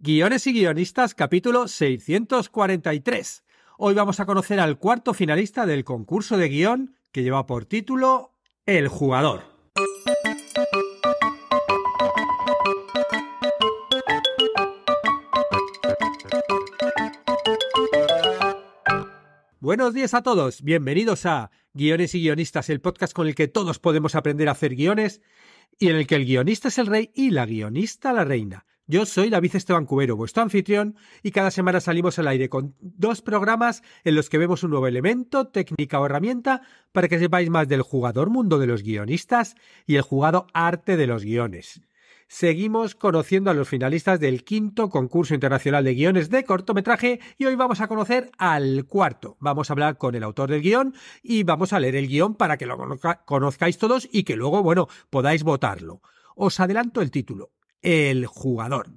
Guiones y Guionistas, capítulo 643. Hoy vamos a conocer al cuarto finalista del concurso de guión que lleva por título El jugador. Buenos días a todos, bienvenidos a Guiones y Guionistas, el podcast con el que todos podemos aprender a hacer guiones y en el que el guionista es el rey y la guionista la reina. Yo soy David Esteban Cubero, vuestro anfitrión, y cada semana salimos al aire con dos programas en los que vemos un nuevo elemento, técnica o herramienta para que sepáis más del jugador mundo de los guionistas y el jugado arte de los guiones. Seguimos conociendo a los finalistas del quinto concurso internacional de guiones de cortometraje y hoy vamos a conocer al cuarto. Vamos a hablar con el autor del guión y vamos a leer el guión para que lo conozcáis todos y que luego, bueno, podáis votarlo. Os adelanto el título el jugador.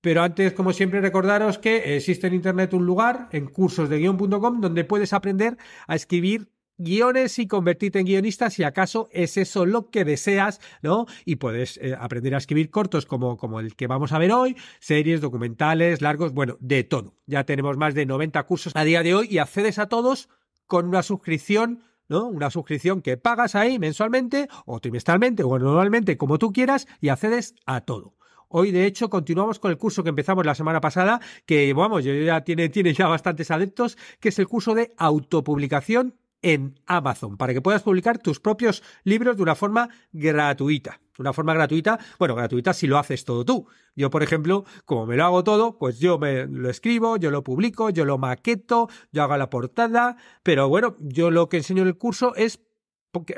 Pero antes, como siempre, recordaros que existe en Internet un lugar, en cursosdeguion.com, donde puedes aprender a escribir guiones y convertirte en guionista si acaso es eso lo que deseas, ¿no? Y puedes eh, aprender a escribir cortos como, como el que vamos a ver hoy, series, documentales, largos, bueno, de todo. Ya tenemos más de 90 cursos a día de hoy y accedes a todos con una suscripción una suscripción que pagas ahí mensualmente o trimestralmente o anualmente, como tú quieras, y accedes a todo. Hoy, de hecho, continuamos con el curso que empezamos la semana pasada, que vamos, ya tiene, tiene ya bastantes adeptos, que es el curso de autopublicación en Amazon, para que puedas publicar tus propios libros de una forma gratuita una forma gratuita, bueno, gratuita si lo haces todo tú. Yo, por ejemplo, como me lo hago todo, pues yo me lo escribo, yo lo publico, yo lo maqueto, yo hago la portada, pero bueno, yo lo que enseño en el curso es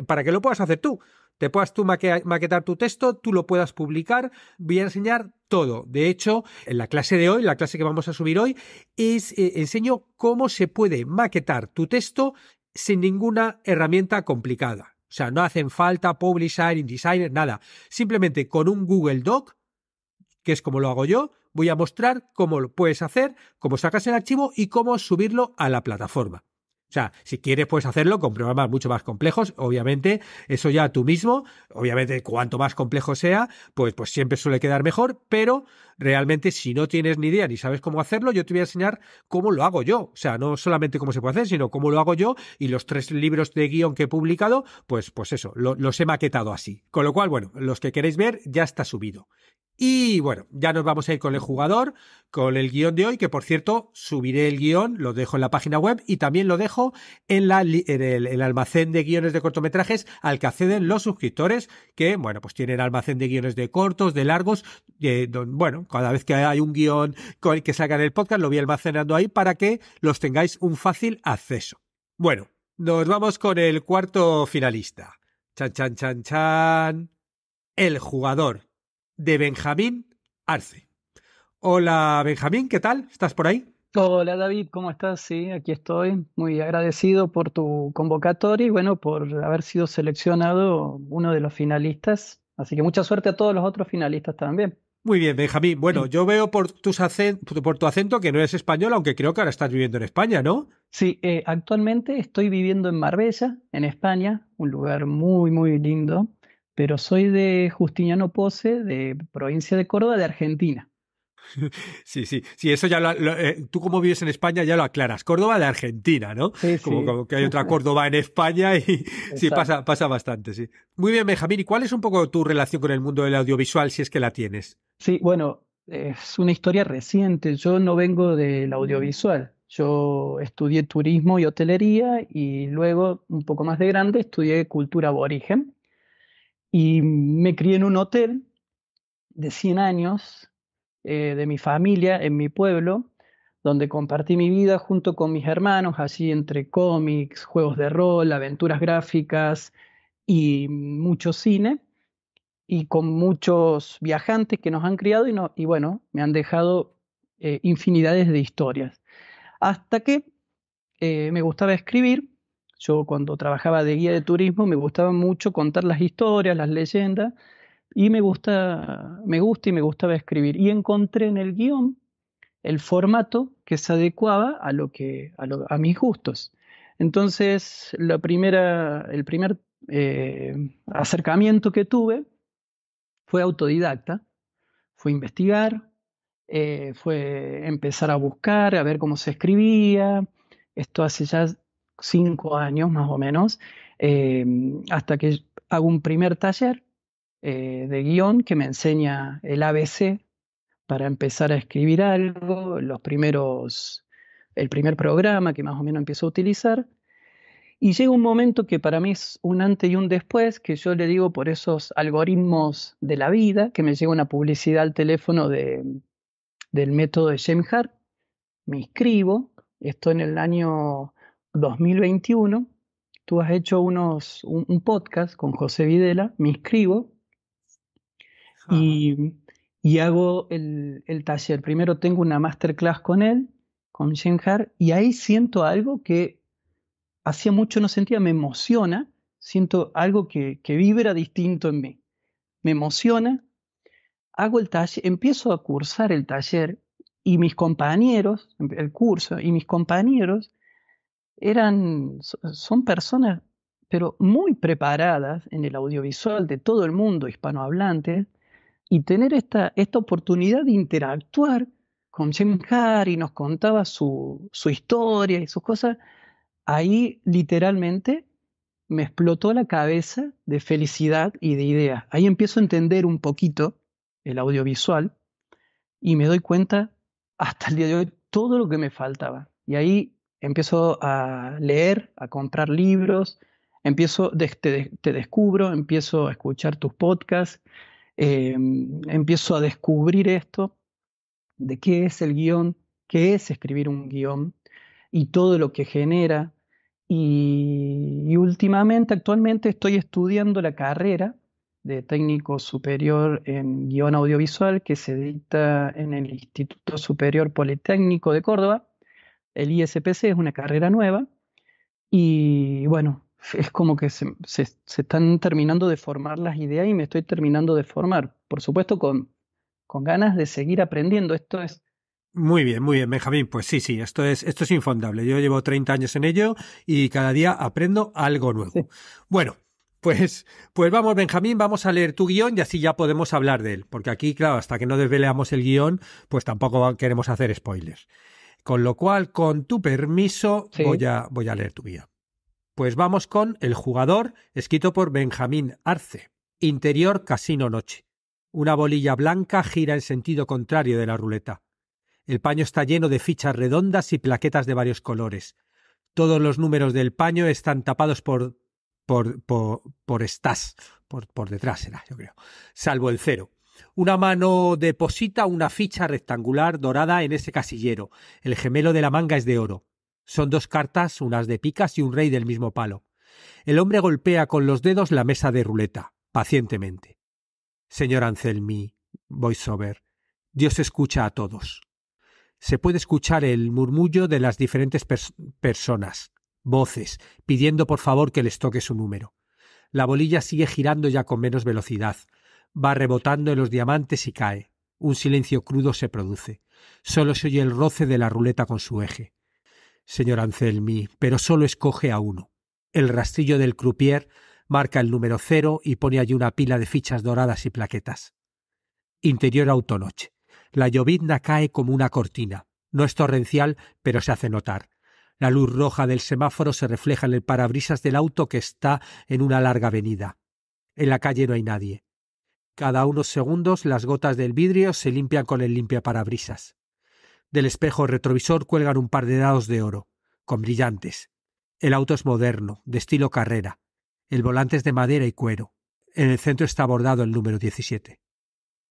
para que lo puedas hacer tú. Te puedas tú maquetar tu texto, tú lo puedas publicar, voy a enseñar todo. De hecho, en la clase de hoy, la clase que vamos a subir hoy, es eh, enseño cómo se puede maquetar tu texto sin ninguna herramienta complicada sea, no hacen falta Publisher, InDesigner, nada. Simplemente con un Google Doc, que es como lo hago yo, voy a mostrar cómo lo puedes hacer, cómo sacas el archivo y cómo subirlo a la plataforma. O sea, si quieres puedes hacerlo con programas mucho más complejos, obviamente, eso ya tú mismo, obviamente cuanto más complejo sea, pues, pues siempre suele quedar mejor, pero realmente si no tienes ni idea ni sabes cómo hacerlo, yo te voy a enseñar cómo lo hago yo. O sea, no solamente cómo se puede hacer, sino cómo lo hago yo y los tres libros de guión que he publicado, pues, pues eso, los he maquetado así. Con lo cual, bueno, los que queréis ver ya está subido. Y bueno, ya nos vamos a ir con el jugador, con el guión de hoy, que por cierto, subiré el guión, lo dejo en la página web y también lo dejo en, el, almacén de guiones de cortometrajes al que acceden los suscriptores, que bueno, pues tienen almacén de guiones de cortos, de largos, de bueno, cada vez que hay un guión que salga en el podcast, lo voy almacenando ahí para que los tengáis un fácil acceso. Bueno, nos vamos con el cuarto finalista. Chan, chan, chan, chan. El jugador de Benjamín Arce. Hola Benjamín, ¿qué tal? ¿Estás por ahí? Hola David, ¿cómo estás? Sí, aquí estoy. Muy agradecido por tu convocatoria y bueno, por haber sido seleccionado uno de los finalistas. Así que mucha suerte a todos los otros finalistas también. Muy bien, Benjamín. Bueno, yo veo por, tu acento que no eres español, aunque creo que ahora estás viviendo en España, ¿no? Sí, eh, actualmente estoy viviendo en Marbella, en España, un lugar muy, muy lindo pero soy de Justiniano Pose, de provincia de Córdoba, de Argentina. Sí, sí, sí, eso ya lo, eh, tú como vives en España ya lo aclaras. Córdoba de Argentina, ¿no? Sí, como, sí. como, que hay otra Córdoba en España y sí, pasa, pasa bastante, sí. Muy bien, Benjamín, ¿y cuál es un poco tu relación con el mundo del audiovisual, si es que la tienes? Sí, bueno, es una historia reciente. Yo no vengo del audiovisual. Yo estudié turismo y hotelería y luego, un poco más de grande, estudié cultura aborigen y me crié en un hotel de 100 años eh, de mi familia en mi pueblo, donde compartí mi vida junto con mis hermanos, así entre cómics, juegos de rol, aventuras gráficas y mucho cine, y con muchos viajantes que nos han criado y, bueno, me han dejado eh, infinidades de historias. Hasta que eh, me gustaba escribir yo cuando trabajaba de guía de turismo me gustaba mucho contar las historias, las leyendas, y me gusta, me gusta y me gustaba escribir. Y encontré en el guión el formato que se adecuaba a, lo que, a, mis gustos. Entonces, la primera, el primer eh, acercamiento que tuve fue autodidacta, fue investigar, eh, fue empezar a buscar, a ver cómo se escribía. Esto hace ya cinco años más o menos, em, hasta que hago un primer taller eh, de guión que me enseña el ABC para empezar a escribir algo, los primeros, el primer programa que más o menos empiezo a utilizar. Y llega un momento que para mí es un antes y un después, que yo le digo por esos algoritmos de la vida, que me llega una publicidad al teléfono de, del método de James Hart, me inscribo, esto en el año 2021 tú has hecho unos, un, podcast con José Videla, me inscribo y, y, hago el, el, taller. Primero tengo una masterclass con él, con Shenhar, y ahí siento algo que hacía mucho no sentía, me emociona, siento algo que, que vibra distinto en mí. Me emociona, hago el taller, empiezo a cursar el taller y mis compañeros, el curso, y mis compañeros eran, son personas, pero muy preparadas en el audiovisual de todo el mundo hispanohablante, y tener esta, esta oportunidad de interactuar con Jim y nos contaba su, su historia y sus cosas, ahí literalmente me explotó la cabeza de felicidad y de ideas. Ahí empiezo a entender un poquito el audiovisual y me doy cuenta hasta el día de hoy todo lo que me faltaba. Y ahí empiezo a leer, a comprar libros, empiezo, te, descubro, empiezo a escuchar tus podcasts, em, empiezo a descubrir esto, de qué es el guión, qué es escribir un guión y todo lo que genera. Y, y últimamente, actualmente estoy estudiando la carrera de técnico superior en guión audiovisual que se dicta en el Instituto Superior Politécnico de Córdoba el ISPC es una carrera nueva y bueno, es como que se, están terminando de formar las ideas y me estoy terminando de formar, por supuesto con, con ganas de seguir aprendiendo. Esto es... Muy bien, muy bien, Benjamín. Pues sí, sí, esto es, esto es infondable. Yo llevo 30 años en ello y cada día aprendo algo nuevo. Bueno, pues, pues vamos, Benjamín, vamos a leer tu guión y así ya podemos hablar de él. Porque aquí, claro, hasta que no desveleamos el guión, pues tampoco queremos hacer spoilers. Con lo cual, con tu permiso, voy, a, voy a leer tu guía. Pues vamos con El jugador, escrito por Benjamín Arce. Interior Casino Noche. Una bolilla blanca gira en sentido contrario de la ruleta. El paño está lleno de fichas redondas y plaquetas de varios colores. Todos los números del paño están tapados por por por, por estás, por, por detrás será, yo creo, salvo el cero. Una mano deposita una ficha rectangular dorada en ese casillero. El gemelo de la manga es de oro. Son dos cartas, unas de picas y un rey del mismo palo. El hombre golpea con los dedos la mesa de ruleta, pacientemente. Señor Anselmi, voiceover, Dios escucha a todos. Se puede escuchar el murmullo de las diferentes personas, voces, pidiendo por favor que les toque su número. La bolilla sigue girando ya con menos velocidad va rebotando en los diamantes y cae. Un silencio crudo se produce. Solo se oye el roce de la ruleta con su eje. Señor Anselmi, pero solo escoge a uno. El rastrillo del croupier marca el número cero y pone allí una pila de fichas doradas y plaquetas. Interior autonoche. La llovizna cae como una cortina. No es torrencial, pero se hace notar. La luz roja del semáforo se refleja en el parabrisas del auto que está en una larga avenida. En la calle no hay nadie. Cada unos segundos las gotas del vidrio se limpian con el limpiaparabrisas. Del espejo retrovisor cuelgan un par de dados de oro, con brillantes. El auto es moderno, de estilo carrera. El volante es de madera y cuero. En el centro está bordado el número 17.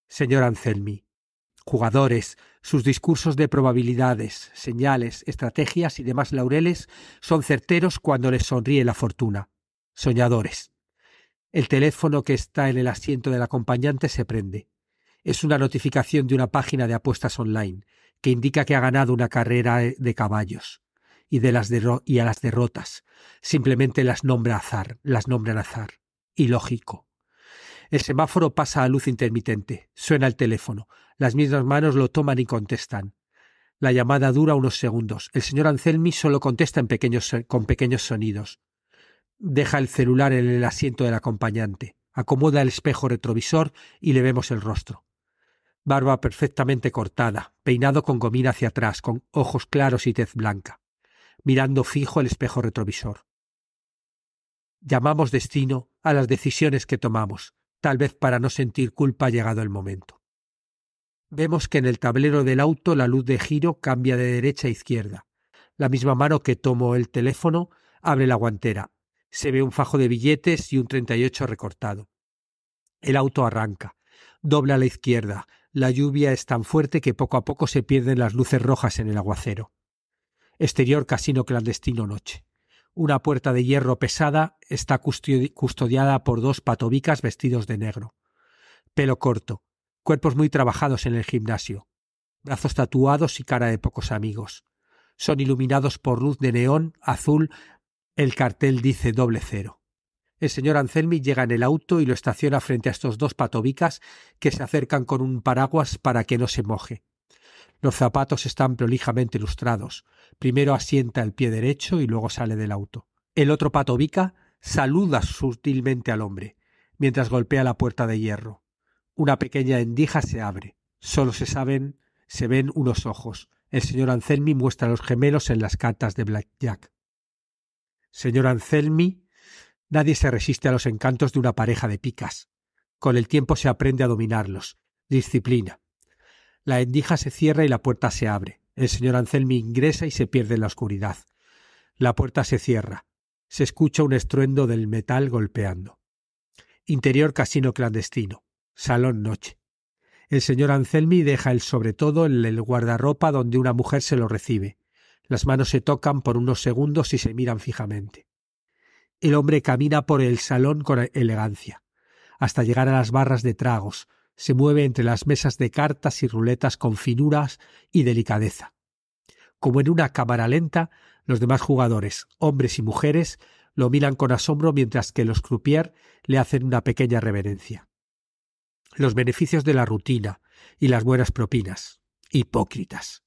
Señor Anselmi, jugadores, sus discursos de probabilidades, señales, estrategias y demás laureles son certeros cuando les sonríe la fortuna. Soñadores. El teléfono que está en el asiento del acompañante se prende. Es una notificación de una página de apuestas online que indica que ha ganado una carrera eh, de caballos y, de las a las derrotas. Simplemente las nombra azar, las al azar. Ilógico. El semáforo pasa a luz intermitente. Suena el teléfono. Las mismas manos lo toman y contestan. La llamada dura unos segundos. El señor Anselmi solo contesta con pequeños sonidos. Deja el celular en el asiento del acompañante, acomoda el espejo retrovisor y le vemos el rostro. Barba perfectamente cortada, peinado con gomina hacia atrás, con ojos claros y tez blanca, mirando fijo el espejo retrovisor. Llamamos destino a las decisiones que tomamos, tal vez para no sentir culpa llegado el momento. Vemos que en el tablero del auto la luz de giro cambia de derecha a izquierda. La misma mano que tomó el teléfono abre la guantera, se ve un fajo de billetes y un 38 recortado. El auto arranca. Dobla a la izquierda. La lluvia es tan fuerte que poco a poco se pierden las luces rojas en el aguacero. Exterior casino clandestino noche. Una puerta de hierro pesada está custodiada por dos patobicas vestidos de negro. Pelo corto, cuerpos muy trabajados en el gimnasio, brazos tatuados y cara de pocos amigos. Son iluminados por luz de neón azul el cartel dice doble cero. El señor Anselmi llega en el auto y lo estaciona frente a estos dos patobicas que se acercan con un paraguas para que no se moje. Los zapatos están prolijamente lustrados. Primero asienta el pie derecho y luego sale del auto. El otro patobica saluda sutilmente al hombre, mientras golpea la puerta de hierro. Una pequeña endija se abre. Solo se saben, se ven unos ojos. El señor Anselmi muestra los gemelos en las cartas de Blackjack. Señor Anselmi, nadie se resiste a los encantos de una pareja de picas. Con el tiempo se aprende a dominarlos. Disciplina. La endija se cierra y la puerta se abre. El señor Anselmi ingresa y se pierde en la oscuridad. La puerta se cierra. Se escucha un estruendo del metal golpeando. Interior casino clandestino. Salón noche. El señor Anselmi deja el sobre todo en el guardarropa donde una mujer se lo recibe. Las manos se tocan por unos segundos y se miran fijamente. El hombre camina por el salón con elegancia, hasta llegar a las barras de tragos, se mueve entre las mesas de cartas y ruletas con finuras y delicadeza. Como en una cámara lenta, los demás jugadores, hombres y mujeres, lo miran con asombro mientras que los croupier le hacen una pequeña reverencia. Los beneficios de la rutina y las buenas propinas. Hipócritas.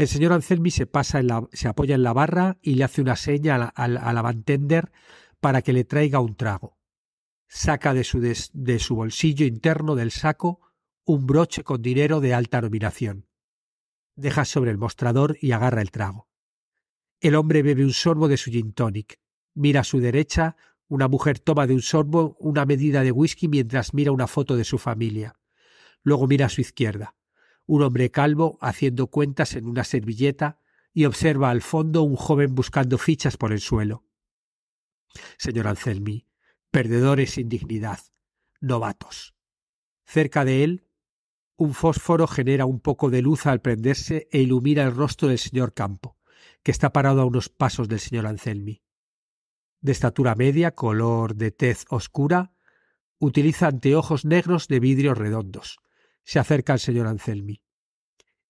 El señor Anselmi se, pasa se apoya en la barra y le hace una seña al, al, para que le traiga un trago. Saca de su, bolsillo interno del saco un broche con dinero de alta nominación. Deja sobre el mostrador y agarra el trago. El hombre bebe un sorbo de su gin tonic. Mira a su derecha, una mujer toma de un sorbo una medida de whisky mientras mira una foto de su familia. Luego mira a su izquierda un hombre calvo haciendo cuentas en una servilleta y observa al fondo un joven buscando fichas por el suelo. Señor Anselmi, perdedores sin dignidad, novatos. Cerca de él, un fósforo genera un poco de luz al prenderse e ilumina el rostro del señor Campo, que está parado a unos pasos del señor Anselmi. De estatura media, color de tez oscura, utiliza anteojos negros de vidrio redondos, se acerca el señor Anselmi.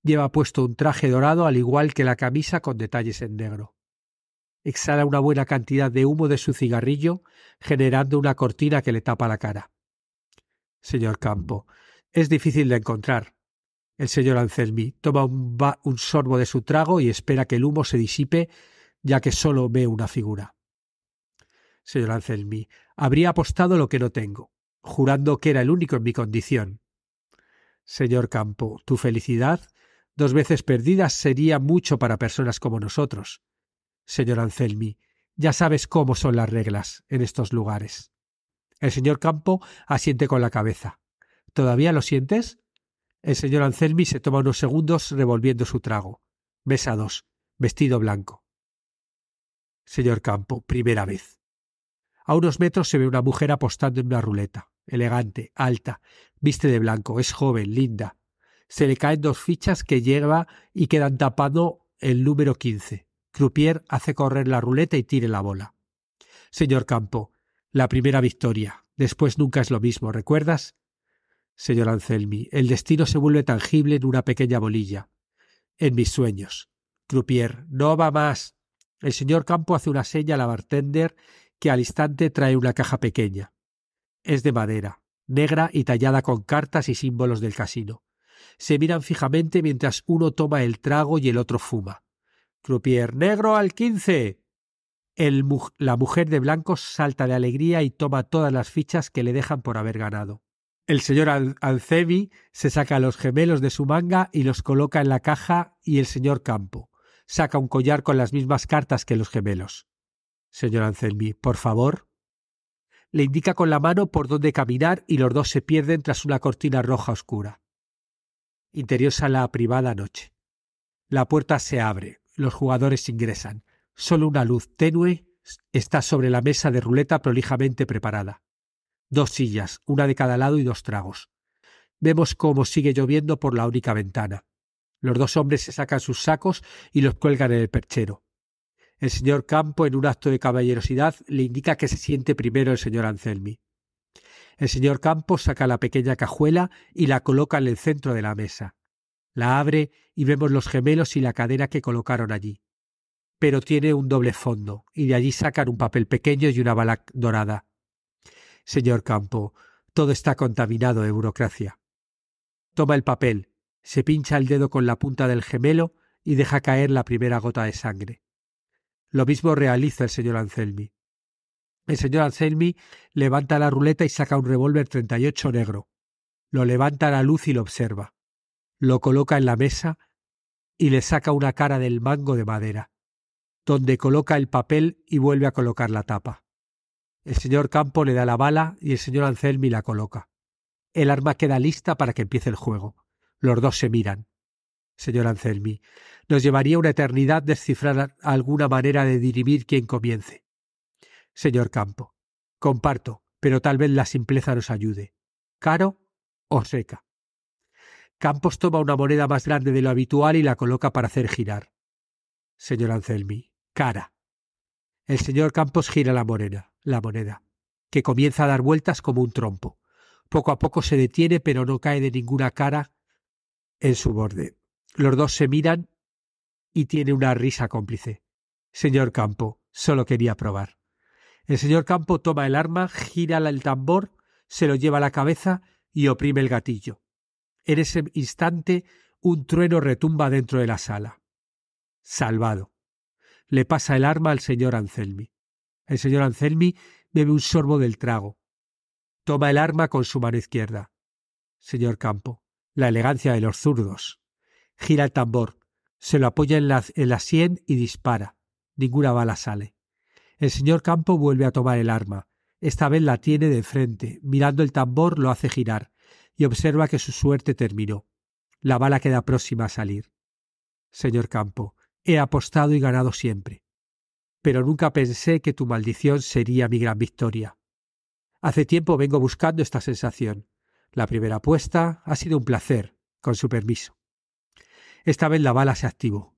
Lleva puesto un traje dorado al igual que la camisa con detalles en negro. Exhala una buena cantidad de humo de su cigarrillo, generando una cortina que le tapa la cara. Señor Campo, es difícil de encontrar. El señor Anselmi toma un, sorbo de su trago y espera que el humo se disipe, ya que solo ve una figura. Señor Anselmi, habría apostado lo que no tengo, jurando que era el único en mi condición, Señor Campo, tu felicidad, dos veces perdidas sería mucho para personas como nosotros. Señor Anselmi, ya sabes cómo son las reglas en estos lugares. El señor Campo asiente con la cabeza. ¿Todavía lo sientes? El señor Anselmi se toma unos segundos revolviendo su trago. Mesa dos, vestido blanco. Señor Campo, primera vez. A unos metros se ve una mujer apostando en una ruleta elegante, alta, viste de blanco, es joven, linda. Se le caen dos fichas que lleva y quedan tapado el número 15. Croupier hace correr la ruleta y tire la bola. Señor Campo, la primera victoria. Después nunca es lo mismo, ¿recuerdas? Señor Anselmi, el destino se vuelve tangible en una pequeña bolilla. En mis sueños. Croupier, no va más. El señor Campo hace una seña a la bartender que al instante trae una caja pequeña. Es de madera, negra y tallada con cartas y símbolos del casino. Se miran fijamente mientras uno toma el trago y el otro fuma. Crupier negro al quince. la mujer de blancos salta de alegría y toma todas las fichas que le dejan por haber ganado. El señor Ancebi se saca los gemelos de su manga y los coloca en la caja y el señor Campo saca un collar con las mismas cartas que los gemelos. Señor Ancemi, por favor, le indica con la mano por dónde caminar y los dos se pierden tras una cortina roja oscura. Interiosa la privada noche. La puerta se abre, los jugadores ingresan. Solo una luz tenue está sobre la mesa de ruleta prolijamente preparada. Dos sillas, una de cada lado y dos tragos. Vemos cómo sigue lloviendo por la única ventana. Los dos hombres se sacan sus sacos y los cuelgan en el perchero. El señor Campo, en un acto de caballerosidad, le indica que se siente primero el señor Anselmi. El señor Campo saca la pequeña cajuela y la coloca en el centro de la mesa. La abre y vemos los gemelos y la cadena que colocaron allí. Pero tiene un doble fondo, y de allí sacan un papel pequeño y una bala dorada. Señor Campo, todo está contaminado de burocracia. Toma el papel, se pincha el dedo con la punta del gemelo y deja caer la primera gota de sangre. Lo mismo realiza el señor Anselmi. El señor Anselmi levanta la ruleta y saca un revólver 38 negro. Lo levanta a la luz y lo observa. Lo coloca en la mesa y le saca una cara del mango de madera, donde coloca el papel y vuelve a colocar la tapa. El señor Campo le da la bala y el señor Anselmi la coloca. El arma queda lista para que empiece el juego. Los dos se miran señor Anselmi. Nos llevaría una eternidad descifrar alguna manera de dirimir quién comience. Señor Campo, comparto, pero tal vez la simpleza nos ayude. ¿Caro o seca? Campos toma una moneda más grande de lo habitual y la coloca para hacer girar. Señor Anselmi, cara. El señor Campos gira la moneda, la moneda, que comienza a dar vueltas como un trompo. Poco a poco se detiene, pero no cae de ninguna cara en su borde. Los dos se miran y tiene una risa cómplice. Señor Campo, solo quería probar. El señor Campo toma el arma, gira el tambor, se lo lleva a la cabeza y oprime el gatillo. En ese instante un trueno retumba dentro de la sala. Salvado. Le pasa el arma al señor Anselmi. El señor Anselmi bebe un sorbo del trago. Toma el arma con su mano izquierda. Señor Campo, la elegancia de los zurdos gira el tambor, se lo apoya en la, sien y dispara. Ninguna bala sale. El señor Campo vuelve a tomar el arma. Esta vez la tiene de frente. Mirando el tambor lo hace girar y observa que su suerte terminó. La bala queda próxima a salir. Señor Campo, he apostado y ganado siempre. Pero nunca pensé que tu maldición sería mi gran victoria. Hace tiempo vengo buscando esta sensación. La primera apuesta ha sido un placer, con su permiso. Esta vez la bala se activó.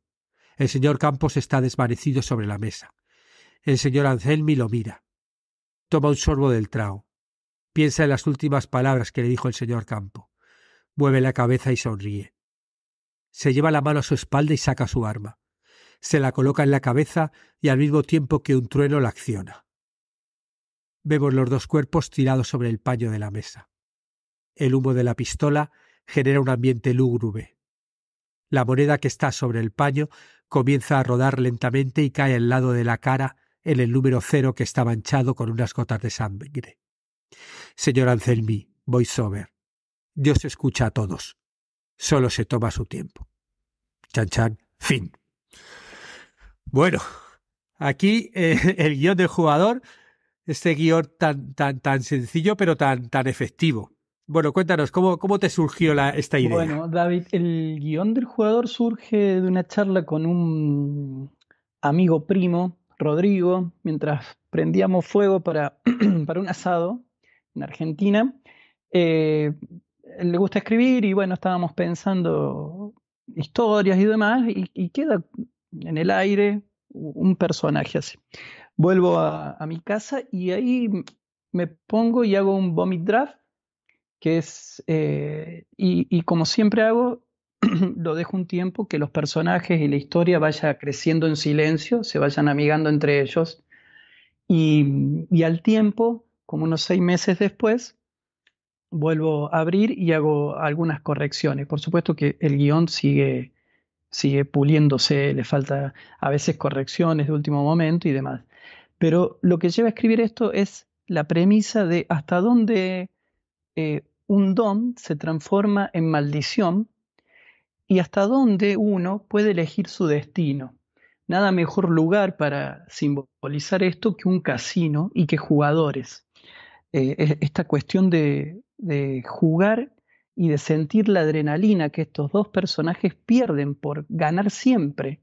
El señor Campos está desvanecido sobre la mesa. El señor Anselmi lo mira. Toma un sorbo del trao. Piensa en las últimas palabras que le dijo el señor Campo. Mueve la cabeza y sonríe. Se lleva la mano a su espalda y saca su arma. Se la coloca en la cabeza y al mismo tiempo que un trueno la acciona. Vemos los dos cuerpos tirados sobre el paño de la mesa. El humo de la pistola genera un ambiente lúgubre. La moneda que está sobre el paño comienza a rodar lentamente y cae al lado de la cara en el número cero que está manchado con unas gotas de sangre. Señor Anselmi, voiceover. Dios escucha a todos. Solo se toma su tiempo. Chan Chan, fin. Bueno, aquí eh, el guión del jugador, este guión tan, tan, tan sencillo pero tan, tan efectivo. Bueno, cuéntanos, ¿cómo, te surgió la, esta idea? Bueno, David, el guión del jugador surge de una charla con un amigo primo, Rodrigo, mientras prendíamos fuego para, para un asado en Argentina. Eh, le gusta escribir y bueno, estábamos pensando historias y demás y, queda en el aire un personaje así. Vuelvo a, a, mi casa y ahí me pongo y hago un vomit draft que es, eh, y, como siempre hago, lo dejo un tiempo que los personajes y la historia vaya creciendo en silencio, se vayan amigando entre ellos, y, al tiempo, como unos seis meses después, vuelvo a abrir y hago algunas correcciones. Por supuesto que el guión sigue, sigue puliéndose, le falta a veces correcciones de último momento y demás. Pero lo que lleva a escribir esto es la premisa de hasta dónde eh, un don se transforma en maldición y hasta dónde uno puede elegir su destino. Nada mejor lugar para simbolizar esto que un casino y que jugadores. Eh, esta cuestión de, jugar y de sentir la adrenalina que estos dos personajes pierden por ganar siempre,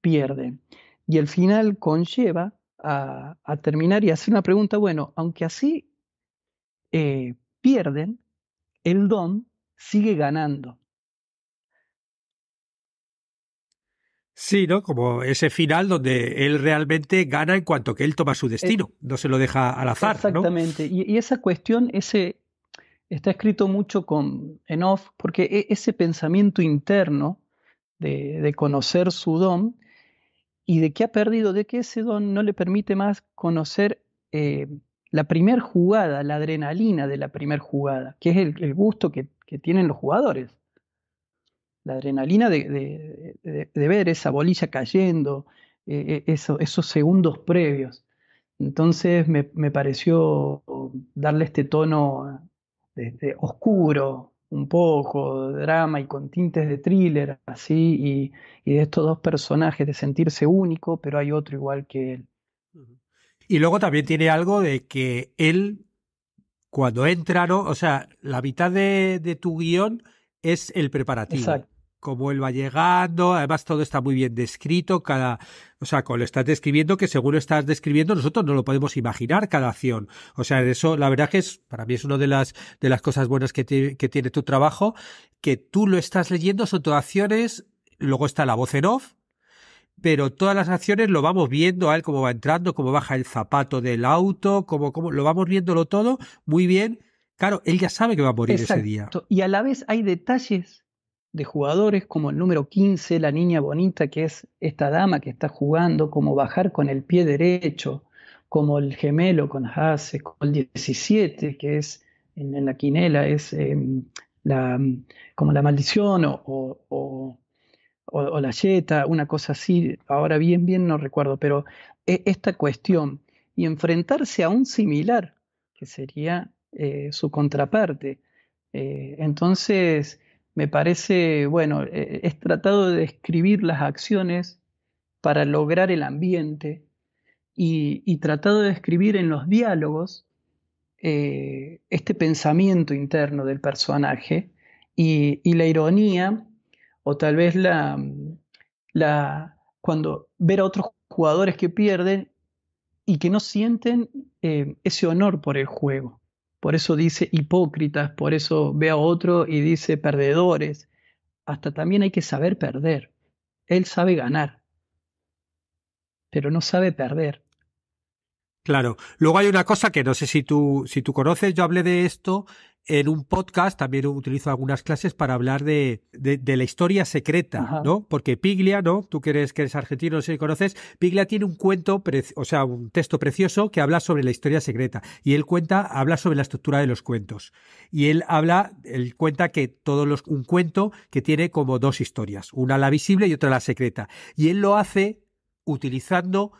pierden. Y el final conlleva a, terminar y hacer una pregunta, bueno, aunque así eh, pierden, el don sigue ganando. Sí, ¿no? Como ese final donde él realmente gana en cuanto que él toma su eh, destino, no se lo deja al azar. Exactamente. Y, esa cuestión, ese está escrito mucho con, en porque e, ese pensamiento interno de, conocer su don y de que ha perdido, de que ese don no le permite más conocer eh, la primera jugada, la adrenalina de la primera jugada, que es el, gusto que, tienen los jugadores. La adrenalina de, ver esa bolilla cayendo, e, e, eso, esos segundos previos. Entonces me, pareció darle este tono este, oscuro, un poco, de drama y con tintes de thriller, así, y, de estos dos personajes, de sentirse único, pero hay otro igual que él. Y luego también tiene algo de que él, cuando entra, O sea, la mitad de, tu guión es el preparativo. Exacto. Cómo él va llegando, además todo está muy bien descrito, cada, o sea, cuando lo estás describiendo, que según lo estás describiendo, nosotros no lo podemos imaginar cada acción. O sea, eso, la verdad que es, para mí es una de las, de las cosas buenas que, que tiene tu trabajo, que tú lo estás leyendo, son tus acciones, luego está la voz en off, pero todas las acciones lo vamos viendo a él cómo va entrando, cómo baja el zapato del auto, cómo, lo vamos viéndolo todo muy bien. Claro, él ya sabe que va a morir ese día. Y a la vez hay detalles de jugadores como el número 15, la niña bonita que es esta dama que está jugando, como bajar con el pie derecho, como el gemelo con Hase, como el 17 que es en, la quinela, es em, la, como la maldición o o, la yeta, una cosa así, ahora bien, bien no recuerdo, pero e, esta cuestión y enfrentarse a un similar, que sería eh, su contraparte. Eh, entonces, me parece, bueno, e, es tratado de describir las acciones para lograr el ambiente y, tratado de describir en los diálogos eh, este pensamiento interno del personaje y la ironía o tal vez la, mm, la cuando ver a otros jugadores que pierden y que no sienten eh, ese honor por el juego. Por eso dice hipócritas, por eso ve a otro y dice perdedores. Hasta también hay que saber perder. Él sabe ganar, pero no sabe perder. Claro. Luego hay una cosa que no sé si tú, si tú conoces, yo hablé de esto en un podcast también utilizo algunas clases para hablar de, la historia secreta, ¿no? Porque Piglia, ¿no? Tú que que eres argentino, no sé si conoces, Piglia tiene un cuento, o sea, un texto precioso que habla sobre la historia secreta. Y él cuenta, habla sobre la estructura de los cuentos. Y él habla, él cuenta que todos los, un cuento que tiene como dos historias, una la visible y otra la secreta. Y él lo hace utilizando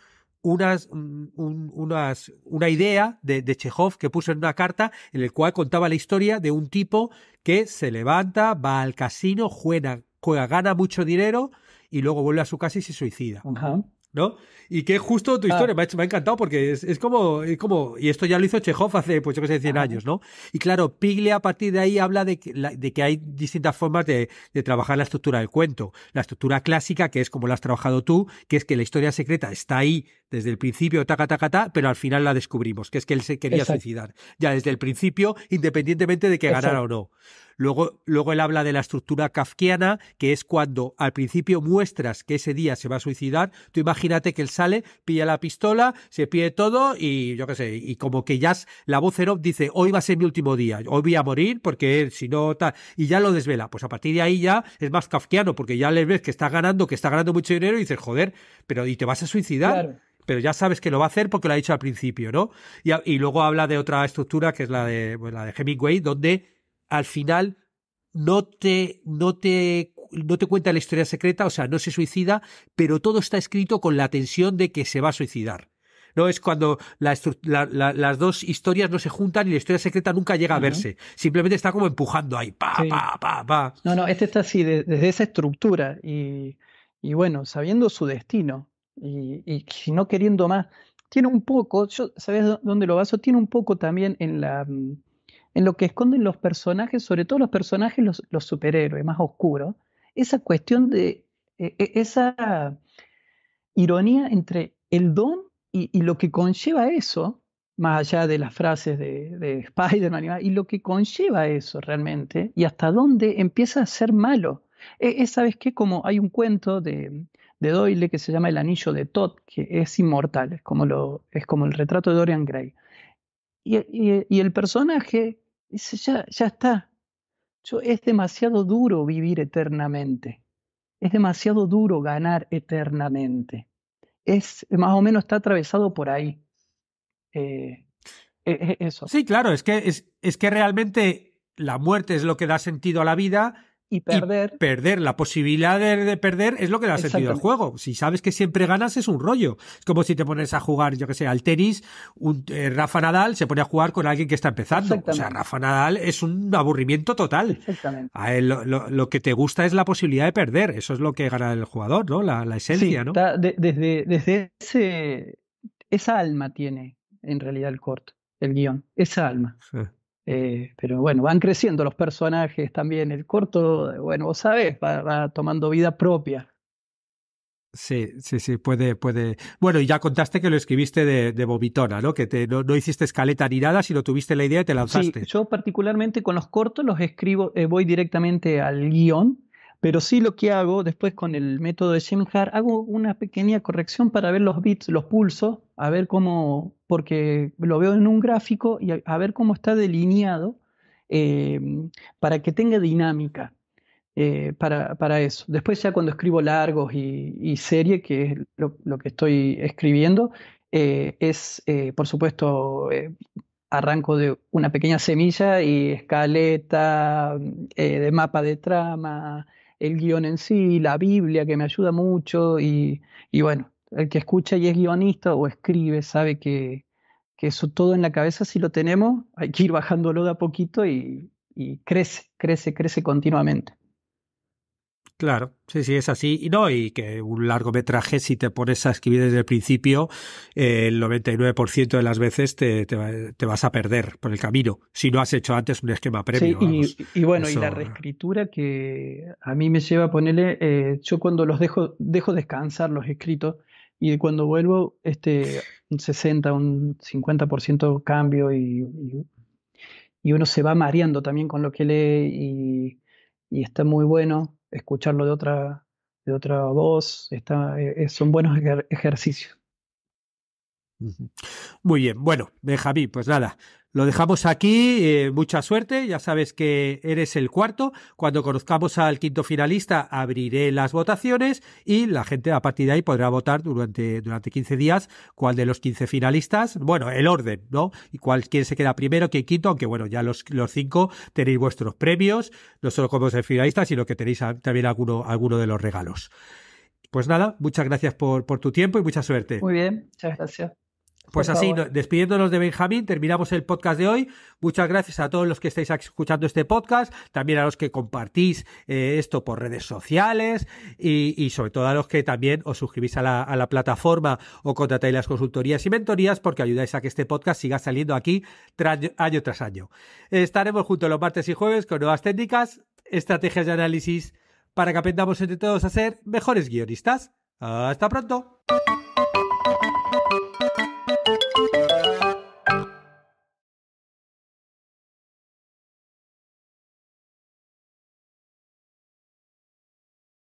Mm, unas, una idea de, de, Chekhov que puso en una carta en el cual contaba la historia de un tipo que se levanta, va al casino, juega, gana mucho dinero y luego vuelve a su casa y se suicida. ¿no? Y que justo tu ah. historia, me, ha, encantado porque es, como, como, y esto ya lo hizo Chekhov hace, pues yo que sé, 100 ah. años, ¿no? Y claro, Piglia a partir de ahí habla de que, hay distintas formas de, trabajar la estructura del cuento. La estructura clásica, que es como la has trabajado tú, que es que la historia secreta está ahí desde el principio, taca, ta ta, pero al final la descubrimos, que es que él se quería suicidar, ya desde el principio, independientemente de que ganara o no. Luego, él habla de la estructura kafkiana, que es cuando al principio muestras que ese día se va a suicidar. Tú imagínate que él sale, pilla la pistola, se pide todo y yo qué sé, y como que ya la voz en off dice, hoy va a ser mi último día, hoy voy a morir porque si no tal, y ya lo desvela. Pues a partir de ahí ya es más kafkiano porque ya le ves que está ganando, que está ganando mucho dinero y dices, joder, pero ¿y te vas a suicidar? pero ya sabes que lo va a hacer porque lo ha dicho al principio, ¿no? Y, luego habla de otra estructura que es la de, pues, la de Hemingway, donde al final no te, no te, cuenta la historia secreta, o sea, no se suicida, pero todo está escrito con la tensión de que se va a suicidar. No es cuando las dos historias no se juntan y la historia secreta nunca llega a verse. Simplemente está como empujando ahí, pa, pa, pa, pa. No, no, este está así, desde esa estructura y, y, bueno, sabiendo su destino y, si no queriendo más. Tiene un poco, yo, ¿sabes dónde lo baso? Tiene un poco también en la mm, en lo que esconden los personajes, sobre todo los personajes, los, superhéroes más oscuros, esa cuestión de e, e, esa ironía entre el don y, lo que conlleva eso, más allá de las frases de, Spider-Man y lo que conlleva eso realmente, y hasta dónde empieza a ser malo. E, es, ¿sabes qué? Como hay un cuento de, Doyle que se llama El Anillo de Todd, que es inmortal, es como, el retrato de Dorian Gray. y el personaje Dice, ya, está. Yo, es demasiado duro vivir eternamente. Es demasiado duro ganar eternamente. Es, más o menos está atravesado por ahí. Eh, e, e, eso. Sí, claro, es que, es, es que realmente la muerte es lo que da sentido a la vida y perder. perder. La posibilidad de, perder es lo que da sentido al juego. Si sabes que siempre ganas, es un rollo. Es como si te pones a jugar, yo que sé, al tenis, un, eh, Rafa Nadal se pone a jugar con alguien que está empezando. O sea, Rafa Nadal es un aburrimiento total. Exactamente. A él, lo, que te gusta es la posibilidad de perder. Eso es lo que gana el jugador, ¿no? La, esencia, ¿no? desde, desde ese. Esa alma tiene, en realidad, el corto, el guión. Esa alma. Sí. Eh, pero bueno, van creciendo los personajes también. El corto, eh, bueno, vos sabés, va, tomando vida propia. Sí, sí, sí, puede, puede. Bueno, y ya contaste que lo escribiste de, bobitona vomitona, ¿no? Que te, no, hiciste escaleta ni nada, sino tuviste la idea y te lanzaste. Sí, yo particularmente con los cortos los escribo, eh, voy directamente al guión pero sí lo que hago después con el método de Shemhar, hago una pequeña corrección para ver los bits, los pulsos, a ver cómo, porque lo veo en un gráfico y a, ver cómo está delineado eh, para que tenga dinámica eh, para, eso. Después ya cuando escribo largos y, y serie, que es lo, que estoy escribiendo, eh, es, por supuesto, arranco de una pequeña semilla y escaleta de mapa de trama, el guión en sí, la Biblia, que me ayuda mucho, y, y bueno, el que escucha y es guionista o escribe sabe que, que, eso todo en la cabeza, si lo tenemos, hay que ir bajándolo de a poquito y, y crece, crece, crece continuamente. Claro, sí, sí, es así. Y no, y que un largometraje, si te pones a escribir desde el principio, eh, el 99% de las veces te, te, vas a perder por el camino, si no has hecho antes un esquema previo. y, y, bueno, y la reescritura que a mí me lleva a ponerle, eh, yo cuando los dejo, dejo descansar los escritos, y cuando vuelvo, este, un 60, un 50% cambio y, y, y, uno se va mareando también con lo que lee y, y está muy bueno escucharlo de otra, de otra voz, está, es, eh, eh, son buenos ejercicios. Muy bien, bueno, Javi, pues nada, lo dejamos aquí, eh, mucha suerte, ya sabes que eres el cuarto. Cuando conozcamos al quinto finalista abriré las votaciones y la gente a partir de ahí podrá votar durante, durante 15 días cuál de los 15 finalistas, bueno, el orden, ¿no? Y cuál quién se queda primero, quién quinto, aunque bueno, ya los, los cinco tenéis vuestros premios, no solo como ser finalistas, sino que tenéis también alguno, de los regalos. Pues nada, muchas gracias por, por tu tiempo y mucha suerte. Muy bien, muchas gracias. Pues así, despidiéndonos de Benjamín, terminamos el podcast de hoy. Muchas gracias a todos los que estáis escuchando este podcast, también a los que compartís eh, esto por redes sociales y, sobre todo a los que también os suscribís a la, plataforma o contratáis las consultorías y mentorías porque ayudáis a que este podcast siga saliendo aquí año tras año. Estaremos juntos los martes y jueves con nuevas técnicas, estrategias de análisis para que aprendamos entre todos a ser mejores guionistas. Hasta pronto.